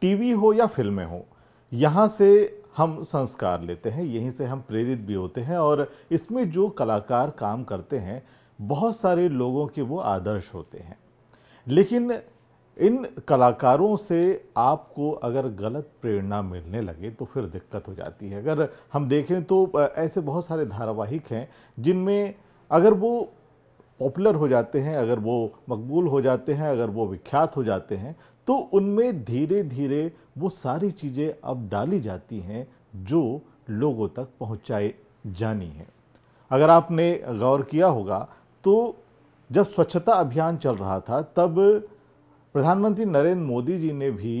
TV हो या फिल्में हो यहाँ से हम संस्कार लेते हैं यहीं से हम प्रेरित भी होते हैं और इसमें जो कलाकार काम करते हैं बहुत सारे लोगों के वो आदर्श होते हैं लेकिन इन कलाकारों से आपको अगर गलत प्रेरणा मिलने लगे तो फिर दिक्कत हो जाती है अगर हम देखें तो ऐसे बहुत सारे धारावाहिक हैं जिनमें अगर वो पॉपुलर हो जाते हैं अगर वो मकबूल हो जाते हैं अगर वो विख्यात हो जाते हैं तो उनमें धीरे धीरे वो सारी चीज़ें अब डाली जाती हैं जो लोगों तक पहुँचाई जानी हैं अगर आपने गौर किया होगा तो जब स्वच्छता अभियान चल रहा था तब प्रधानमंत्री नरेंद्र मोदी जी ने भी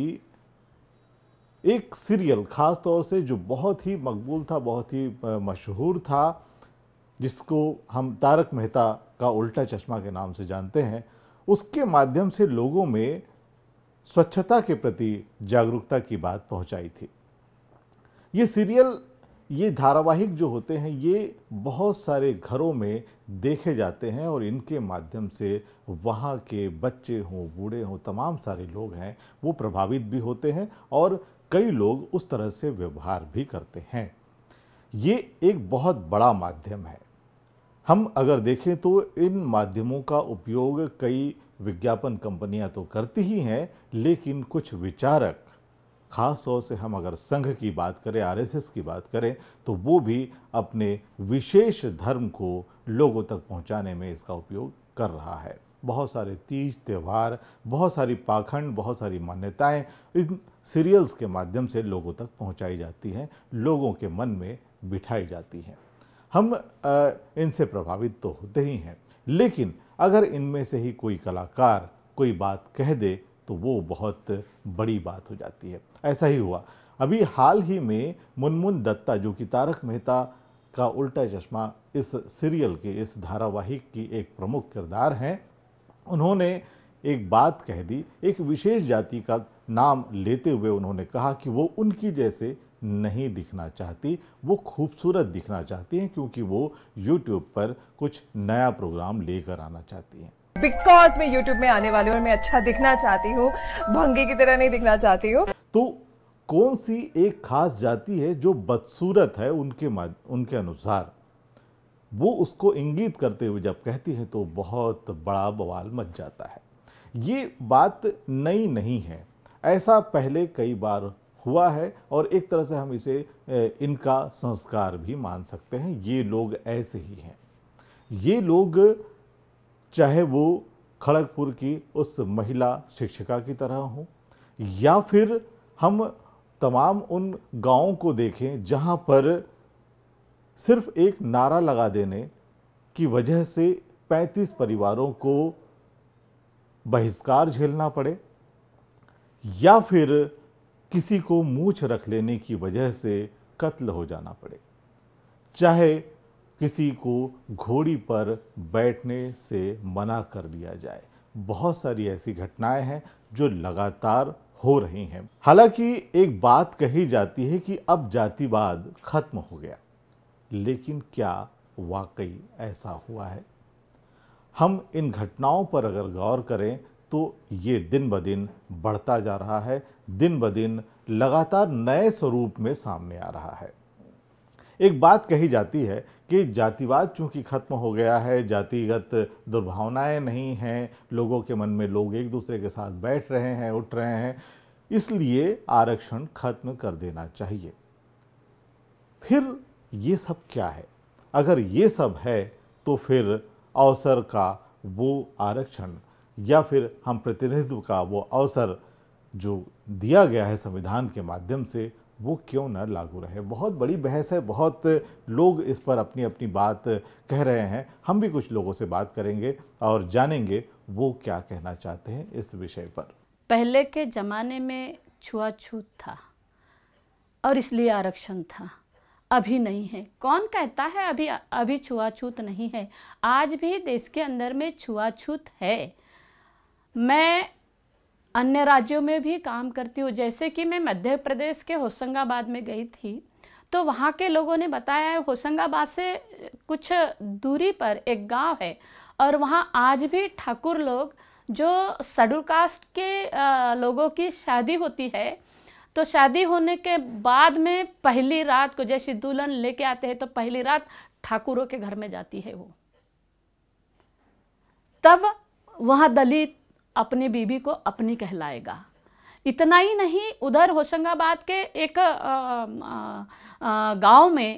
एक सीरियल ख़ास तौर से जो बहुत ही मकबूल था बहुत ही मशहूर था जिसको हम तारक मेहता का उल्टा चश्मा के नाम से जानते हैं उसके माध्यम से लोगों में स्वच्छता के प्रति जागरूकता की बात पहुंचाई थी ये सीरियल ये धारावाहिक जो होते हैं ये बहुत सारे घरों में देखे जाते हैं और इनके माध्यम से वहाँ के बच्चे हों बूढ़े हों तमाम सारे लोग हैं वो प्रभावित भी होते हैं और कई लोग उस तरह से व्यवहार भी करते हैं ये एक बहुत बड़ा माध्यम है हम अगर देखें तो इन माध्यमों का उपयोग कई विज्ञापन कंपनियां तो करती ही हैं लेकिन कुछ विचारक ख़ास तौर से हम अगर संघ की बात करें आरएसएस की बात करें तो वो भी अपने विशेष धर्म को लोगों तक पहुंचाने में इसका उपयोग कर रहा है बहुत सारे तीज त्यौहार बहुत सारी पाखंड बहुत सारी मान्यताएं इन सीरियल्स के माध्यम से लोगों तक पहुंचाई जाती हैं लोगों के मन में बिठाई जाती हैं हम इनसे प्रभावित तो होते ही हैं लेकिन अगर इनमें से ही कोई कलाकार कोई बात कह दे तो वो बहुत बड़ी बात हो जाती है ऐसा ही हुआ अभी हाल ही में मुनमुन दत्ता जो कि तारक मेहता का उल्टा चश्मा इस सीरियल के इस धारावाहिक की एक प्रमुख किरदार हैं उन्होंने एक बात कह दी एक विशेष जाति का नाम लेते हुए उन्होंने कहा कि वो उनकी जैसे नहीं दिखना चाहती वो खूबसूरत दिखना चाहती हैं क्योंकि वो यूट्यूब पर कुछ नया प्रोग्राम लेकर आना चाहती हैं बिकॉज मैं यूट्यूब में आने वाली हूँ मैं अच्छा दिखना चाहती हूँ भंगी की तरह नहीं दिखना चाहती हूँ तो कौन सी एक खास जाति है जो बदसूरत है उनके उनके अनुसार वो उसको इंगित करते हुए जब कहती हैं तो बहुत बड़ा बवाल मच जाता है ये बात नई नहीं है ऐसा पहले कई बार हुआ है और एक तरह से हम इसे इनका संस्कार भी मान सकते हैं ये लोग ऐसे ही हैं ये लोग चाहे वो खड़गपुर की उस महिला शिक्षिका की तरह हों या फिर हम तमाम उन गांवों को देखें जहां पर सिर्फ एक नारा लगा देने की वजह से 35 परिवारों को बहिष्कार झेलना पड़े या फिर किसी को मूछ रख लेने की वजह से कत्ल हो जाना पड़े चाहे किसी को घोड़ी पर बैठने से मना कर दिया जाए बहुत सारी ऐसी घटनाएं हैं जो लगातार हो रही हैं हालांकि एक बात कही जाती है कि अब जातिवाद खत्म हो गया लेकिन क्या वाकई ऐसा हुआ है हम इन घटनाओं पर अगर गौर करें तो ये दिन ब दिन बढ़ता जा रहा है दिन ब दिन लगातार नए स्वरूप में सामने आ रहा है एक बात कही जाती है कि जातिवाद चूंकि खत्म हो गया है जातिगत दुर्भावनाएं नहीं हैं लोगों के मन में लोग एक दूसरे के साथ बैठ रहे हैं उठ रहे हैं इसलिए आरक्षण खत्म कर देना चाहिए फिर ये सब क्या है अगर ये सब है तो फिर अवसर का वो आरक्षण या फिर हम प्रतिनिधित्व का वो अवसर जो दिया गया है संविधान के माध्यम से वो क्यों ना लागू रहे बहुत बड़ी बहस है बहुत लोग इस पर अपनी अपनी बात कह रहे हैं हम भी कुछ लोगों से बात करेंगे और जानेंगे वो क्या कहना चाहते हैं इस विषय पर पहले के ज़माने में छुआछूत था और इसलिए आरक्षण था अभी नहीं है कौन कहता है अभी अभी छुआछूत नहीं है आज भी देश के अंदर में छुआछूत है मैं अन्य राज्यों में भी काम करती हूँ जैसे कि मैं मध्य प्रदेश के होशंगाबाद में गई थी तो वहाँ के लोगों ने बताया है होशंगाबाद से कुछ दूरी पर एक गांव है और वहाँ आज भी ठाकुर लोग जो शेड्यूल कास्ट के लोगों की शादी होती है तो शादी होने के बाद में पहली रात को जैसे दुल्हन लेके आते हैं तो पहली रात ठाकुरों के घर में जाती है वो तब वहाँ दलित अपनी बीबी को अपनी कहलाएगा इतना ही नहीं उधर होशंगाबाद के एक गांव में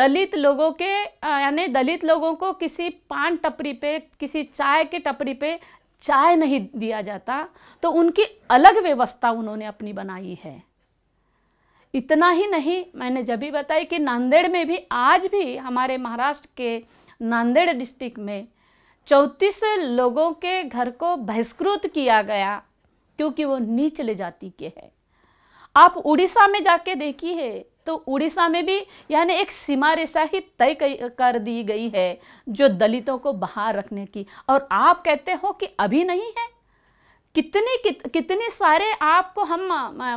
दलित लोगों के यानी दलित लोगों को किसी पान टपरी पे किसी चाय के टपरी पे चाय नहीं दिया जाता तो उनकी अलग व्यवस्था उन्होंने अपनी बनाई है इतना ही नहीं मैंने जब भी बताई कि नांदेड़ में भी आज भी हमारे महाराष्ट्र के नांदेड़ डिस्ट्रिक्ट में चौंतीस लोगों के घर को बहिष्कृत किया गया क्योंकि वो नीचले जाति के है आप उड़ीसा में जाके देखी है तो उड़ीसा में भी यानी एक सीमा रेशा ही तय कर दी गई है जो दलितों को बाहर रखने की और आप कहते हो कि अभी नहीं है कितने कित, कितने सारे आपको हम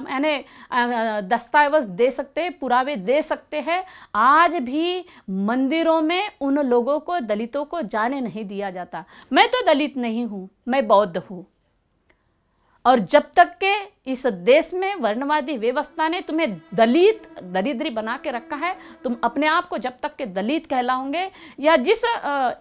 यानी दस्तावेज दे सकते हैं पुरावे दे सकते हैं आज भी मंदिरों में उन लोगों को दलितों को जाने नहीं दिया जाता मैं तो दलित नहीं हूँ मैं बौद्ध हूँ और जब तक के इस देश में वर्णवादी व्यवस्था ने तुम्हें दलित दरिद्री बना के रखा है तुम अपने आप को जब तक के दलित कहलाओगे या जिस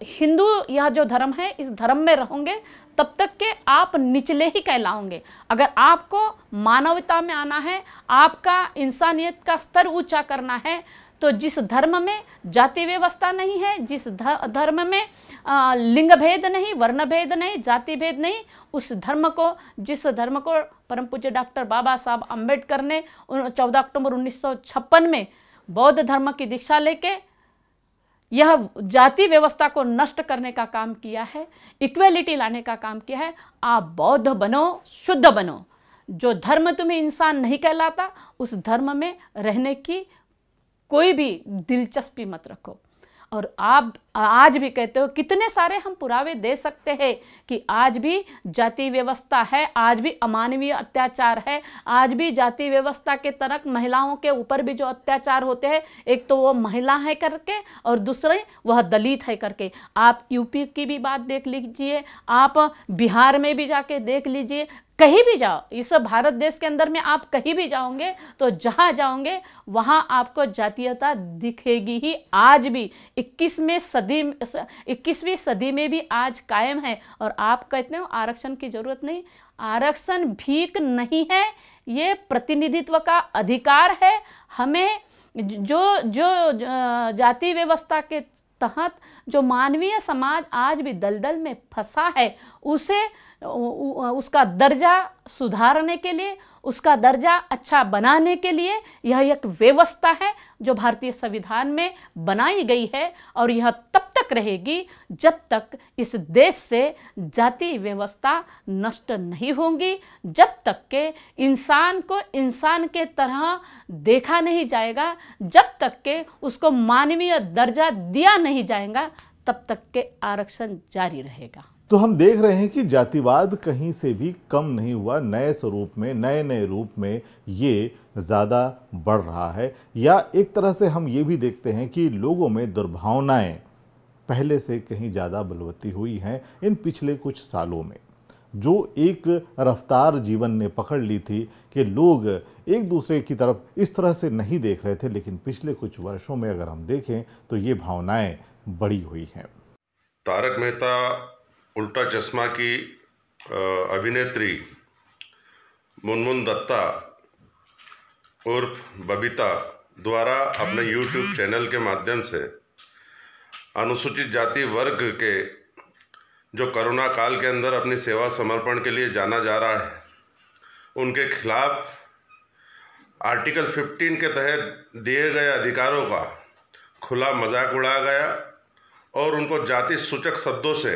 हिंदू यह जो धर्म है इस धर्म में रहोगे तब तक के आप निचले ही कहलाओगे अगर आपको मानवता में आना है आपका इंसानियत का स्तर ऊंचा करना है तो जिस धर्म में जाति व्यवस्था नहीं है जिस धर्म में लिंग भेद नहीं वर्ण भेद नहीं जाति भेद नहीं उस धर्म को जिस धर्म को परम पूज्य डॉक्टर बाबा साहब अम्बेडकर ने चौदह अक्टूबर उन्नीस में बौद्ध धर्म की दीक्षा लेके यह जाति व्यवस्था को नष्ट करने का काम किया है इक्वेलिटी लाने का काम किया है आप बौद्ध बनो शुद्ध बनो जो धर्म तुम्हें इंसान नहीं कहलाता उस धर्म में रहने की कोई भी दिलचस्पी मत रखो और आप आज भी कहते हो कितने सारे हम पुरावे दे सकते हैं कि आज भी जाति व्यवस्था है आज भी अमानवीय अत्याचार है आज भी जाति व्यवस्था के तरक महिलाओं के ऊपर भी जो अत्याचार होते हैं एक तो वो महिला है करके और दूसरे वह दलित है करके आप यूपी की भी बात देख लीजिए आप बिहार में भी जाके देख लीजिए कहीं भी जाओ इस भारत देश के अंदर में आप कहीं भी जाओगे तो जहाँ जाओगे वहाँ आपको जातीयता दिखेगी ही आज भी 21वीं सदी 21वीं सदी में भी आज कायम है और आप कहते हो आरक्षण की ज़रूरत नहीं आरक्षण भीख नहीं है ये प्रतिनिधित्व का अधिकार है हमें जो जो जाति व्यवस्था के तहत जो मानवीय समाज आज भी दलदल में फंसा है उसे उसका दर्जा सुधारने के लिए उसका दर्जा अच्छा बनाने के लिए यह एक व्यवस्था है जो भारतीय संविधान में बनाई गई है और यह तब तक रहेगी जब तक इस देश से जाति व्यवस्था नष्ट नहीं होगी जब तक के इंसान को इंसान के तरह देखा नहीं जाएगा जब तक के उसको मानवीय दर्जा दिया नहीं जाएगा तब तक के आरक्षण जारी रहेगा तो हम देख रहे हैं कि जातिवाद कहीं से भी कम नहीं हुआ नए स्वरूप में नए नए रूप में ये ज़्यादा बढ़ रहा है या एक तरह से हम ये भी देखते हैं कि लोगों में दुर्भावनाएं पहले से कहीं ज़्यादा बलवती हुई हैं इन पिछले कुछ सालों में जो एक रफ्तार जीवन ने पकड़ ली थी कि लोग एक दूसरे की तरफ इस तरह से नहीं देख रहे थे लेकिन पिछले कुछ वर्षों में अगर हम देखें तो ये भावनाएं बड़ी हुई है तारक मेहता उल्टा चश्मा की अभिनेत्री मुनमुन दत्ता उर्फ बबीता द्वारा अपने यूट्यूब चैनल के माध्यम से अनुसूचित जाति वर्ग के जो करोना काल के अंदर अपनी सेवा समर्पण के लिए जाना जा रहा है उनके खिलाफ आर्टिकल 15 के तहत दिए गए अधिकारों का खुला मजाक उड़ाया गया और उनको जाति सूचक शब्दों से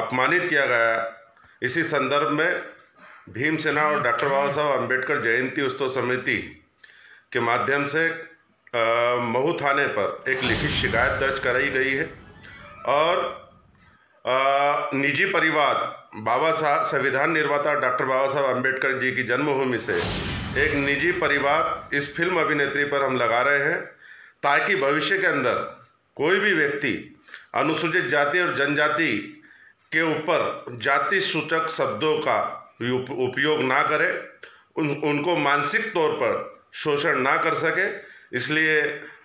अपमानित किया गया इसी संदर्भ में भीम सेना और डॉक्टर बाबा साहब अम्बेडकर जयंती उत्सव समिति के माध्यम से महू थाने पर एक लिखित शिकायत दर्ज कराई गई है और निजी परिवाद बाबा साहब संविधान निर्माता डॉक्टर बाबा साहब अम्बेडकर जी की जन्मभूमि से एक निजी परिवाद इस फिल्म अभिनेत्री पर हम लगा रहे हैं ताकि भविष्य के अंदर कोई भी व्यक्ति अनुसूचित जाति और जनजाति के ऊपर जाति सूचक शब्दों का उपयोग ना करे उन उनको मानसिक तौर पर शोषण ना कर सके इसलिए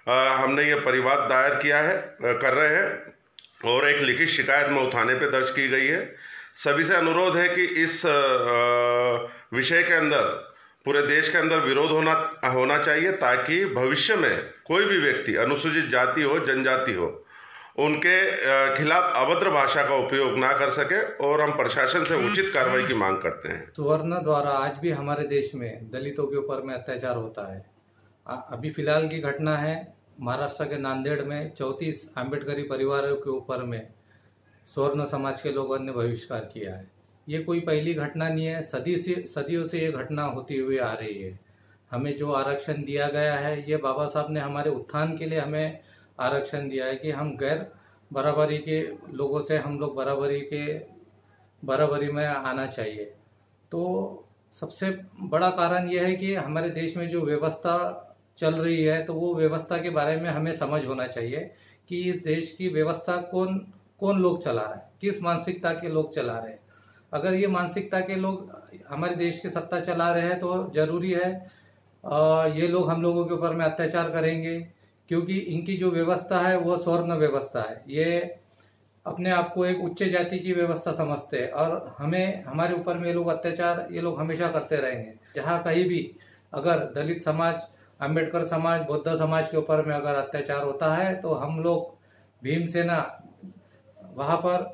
आ, हमने ये परिवाद दायर किया है कर रहे हैं और एक लिखित शिकायत मऊ थाने पर दर्ज की गई है सभी से अनुरोध है कि इस विषय के अंदर पूरे देश के अंदर विरोध होना होना चाहिए ताकि भविष्य में कोई भी व्यक्ति अनुसूचित जाति हो जनजाति हो उनके खिलाफ अभद्र भाषा का उपयोग ना कर सके और हम प्रशासन से उचित कार्रवाई की मांग करते हैं सुवर्ण द्वारा आज भी हमारे देश में दलितों के ऊपर में अत्याचार होता है अभी फिलहाल की घटना है महाराष्ट्र के नांदेड़ में चौंतीस आम्बेडकरी परिवारों के ऊपर में स्वर्ण समाज के लोगों ने बहिष्कार किया है ये कोई पहली घटना नहीं है सदी से सदियों से ये घटना होती हुई आ रही है हमें जो आरक्षण दिया गया है ये बाबा साहब ने हमारे उत्थान के लिए हमें आरक्षण दिया है कि हम गैर बराबरी के लोगों से हम लोग बराबरी के बराबरी में आना चाहिए तो सबसे बड़ा कारण यह है कि हमारे देश में जो व्यवस्था चल रही है तो वो व्यवस्था के बारे में हमें समझ होना चाहिए कि इस देश की व्यवस्था कौन कौन लोग चला रहे हैं किस मानसिकता के लोग चला रहे हैं अगर ये मानसिकता के लोग हमारे देश की सत्ता चला रहे हैं तो जरूरी है ये लोग हम लोगों के ऊपर में अत्याचार करेंगे क्योंकि इनकी जो व्यवस्था है वो स्वर्ण व्यवस्था है ये अपने आप को एक उच्च जाति की व्यवस्था समझते हैं और हमें हमारे ऊपर में ये लोग अत्याचार ये लोग हमेशा करते रहेंगे जहाँ कहीं भी अगर दलित समाज अम्बेडकर समाज बौद्ध समाज के ऊपर में अगर अत्याचार होता है तो हम लोग भीमसेना वहाँ पर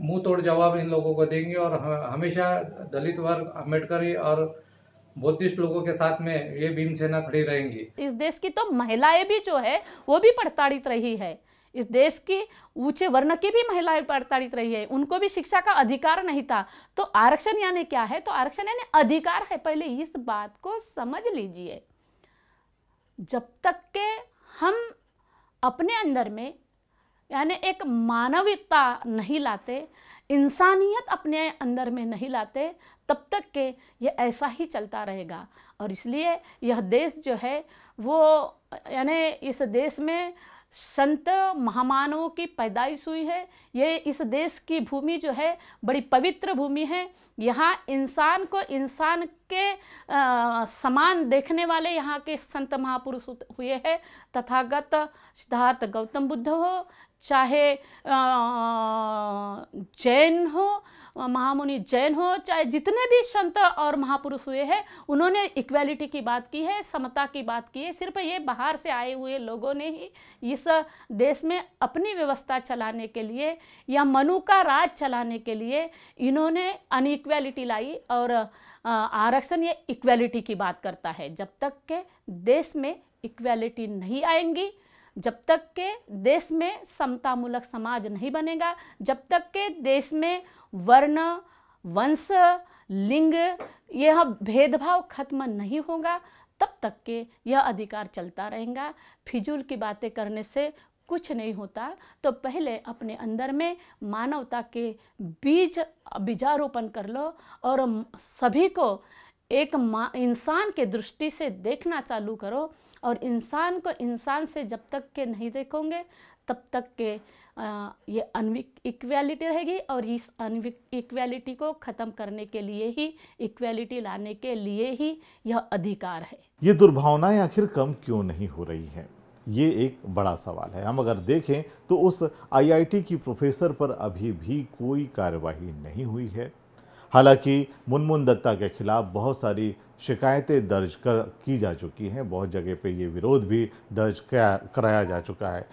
मुंह तोड़ जवाब इन लोगों को देंगे और हमेशा दलित वर्ग अम्बेडकरी और बुद्धिस्ट लोगों के साथ में ये भीम सेना खड़ी रहेंगी इस देश की तो महिलाएं भी जो है वो भी प्रताड़ित रही है इस देश की ऊंचे वर्ण की भी महिलाएं प्रताड़ित रही है उनको भी शिक्षा का अधिकार नहीं था तो आरक्षण यानी क्या है तो आरक्षण यानी अधिकार है पहले इस बात को समझ लीजिए जब तक के हम अपने अंदर में यानी एक मानविकता नहीं लाते इंसानियत अपने अंदर में नहीं लाते तब तक के ये ऐसा ही चलता रहेगा और इसलिए यह देश जो है वो यानी इस देश में संत महामानवों की पैदाइश हुई है ये इस देश की भूमि जो है बड़ी पवित्र भूमि है यहाँ इंसान को इंसान के आ, समान देखने वाले यहाँ के संत महापुरुष हुए हैं तथागत सिद्धार्थ गौतम बुद्ध हो चाहे जैन हो महामुनि जैन हो चाहे जितने भी संत और महापुरुष हुए हैं उन्होंने इक्वालिटी की बात की है समता की बात की है सिर्फ ये बाहर से आए हुए लोगों ने ही इस देश में अपनी व्यवस्था चलाने के लिए या मनु का राज चलाने के लिए इन्होंने अनइक्वालिटी लाई और आरक्षण ये इक्वालिटी की बात करता है जब तक के देश में इक्वालिटी नहीं आएंगी जब तक के देश में समतामूलक समाज नहीं बनेगा जब तक के देश में वर्ण वंश लिंग यह भेदभाव खत्म नहीं होगा तब तक के यह अधिकार चलता रहेगा फिजूल की बातें करने से कुछ नहीं होता तो पहले अपने अंदर में मानवता के बीज बीजारोपण कर लो और सभी को एक इंसान के दृष्टि से देखना चालू करो और इंसान को इंसान से जब तक के नहीं देखोगे तब तक के आ, ये अनविक इक्वालिटी रहेगी और इस अनविक इक्वालिटी को ख़त्म करने के लिए ही इक्वालिटी लाने के लिए ही यह अधिकार है ये दुर्भावनाएं आखिर कम क्यों नहीं हो रही हैं ये एक बड़ा सवाल है हम अगर देखें तो उस आईआईटी की प्रोफेसर पर अभी भी कोई कार्यवाही नहीं हुई है हालांकि मुनमुन दत्ता के खिलाफ बहुत सारी शिकायतें दर्ज कर की जा चुकी हैं बहुत जगह पे ये विरोध भी दर्ज कराया जा चुका है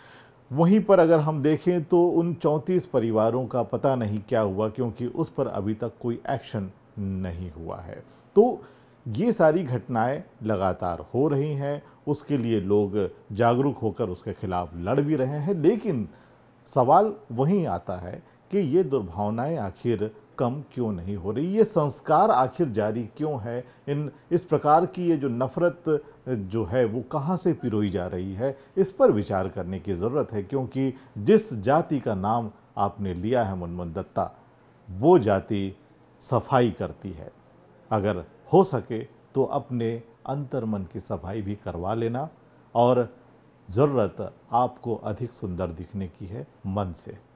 वहीं पर अगर हम देखें तो उन चौंतीस परिवारों का पता नहीं क्या हुआ क्योंकि उस पर अभी तक कोई एक्शन नहीं हुआ है तो ये सारी घटनाएं लगातार हो रही हैं उसके लिए लोग जागरूक होकर उसके खिलाफ लड़ भी रहे हैं लेकिन सवाल वहीं आता है कि ये दुर्भावनाएं आखिर कम क्यों नहीं हो रही ये संस्कार आखिर जारी क्यों है इन इस प्रकार की ये जो नफ़रत जो है वो कहाँ से पिरोई जा रही है इस पर विचार करने की ज़रूरत है क्योंकि जिस जाति का नाम आपने लिया है मनमोहन दत्ता वो जाति सफाई करती है अगर हो सके तो अपने अंतर्मन की सफाई भी करवा लेना और ज़रूरत आपको अधिक सुंदर दिखने की है मन से